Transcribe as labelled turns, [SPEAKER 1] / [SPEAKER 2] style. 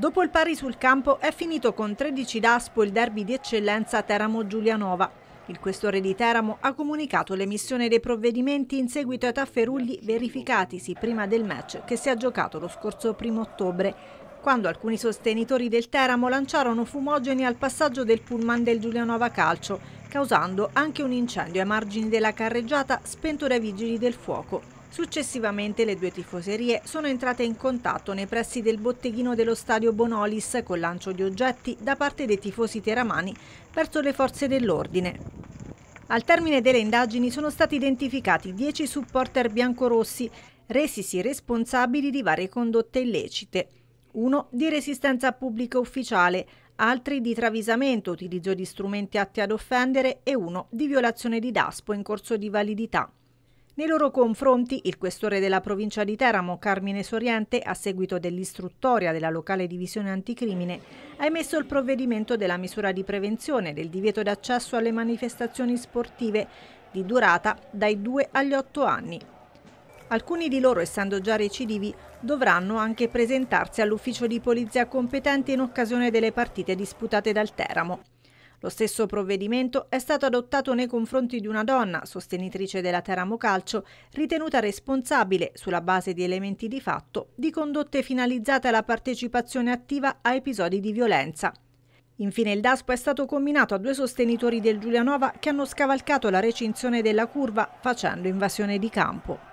[SPEAKER 1] Dopo il pari sul campo è finito con 13 d'aspo il derby di eccellenza Teramo-Giulianova. Il questore di Teramo ha comunicato l'emissione dei provvedimenti in seguito ai tafferugli verificatisi prima del match che si è giocato lo scorso 1 ottobre, quando alcuni sostenitori del Teramo lanciarono fumogeni al passaggio del pullman del Giulianova Calcio, causando anche un incendio ai margini della carreggiata spento dai vigili del fuoco. Successivamente le due tifoserie sono entrate in contatto nei pressi del botteghino dello stadio Bonolis con lancio di oggetti da parte dei tifosi teramani verso le forze dell'ordine. Al termine delle indagini sono stati identificati 10 supporter biancorossi resisi responsabili di varie condotte illecite. Uno di resistenza pubblica ufficiale, altri di travisamento, utilizzo di strumenti atti ad offendere e uno di violazione di DASPO in corso di validità. Nei loro confronti il questore della provincia di Teramo, Carmine Soriente, a seguito dell'istruttoria della locale divisione anticrimine, ha emesso il provvedimento della misura di prevenzione del divieto d'accesso alle manifestazioni sportive di durata dai 2 agli 8 anni. Alcuni di loro, essendo già recidivi, dovranno anche presentarsi all'ufficio di polizia competente in occasione delle partite disputate dal Teramo. Lo stesso provvedimento è stato adottato nei confronti di una donna, sostenitrice della Teramo Calcio, ritenuta responsabile, sulla base di elementi di fatto, di condotte finalizzate alla partecipazione attiva a episodi di violenza. Infine il DASPO è stato combinato a due sostenitori del Giulianova che hanno scavalcato la recinzione della curva facendo invasione di campo.